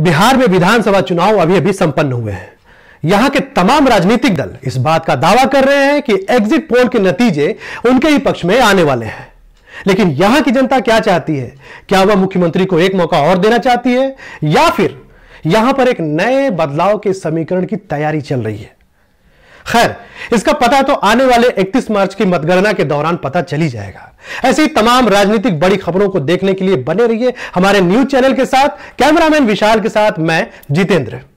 बिहार में विधानसभा चुनाव अभी अभी संपन्न हुए हैं यहां के तमाम राजनीतिक दल इस बात का दावा कर रहे हैं कि एग्जिट पोल के नतीजे उनके ही पक्ष में आने वाले हैं लेकिन यहां की जनता क्या चाहती है क्या वह मुख्यमंत्री को एक मौका और देना चाहती है या फिर यहां पर एक नए बदलाव के समीकरण की तैयारी चल रही है खैर इसका पता तो आने वाले 31 मार्च की मतगणना के दौरान पता चली जाएगा ऐसी तमाम राजनीतिक बड़ी खबरों को देखने के लिए बने रहिए हमारे न्यूज चैनल के साथ कैमरामैन विशाल के साथ मैं जितेंद्र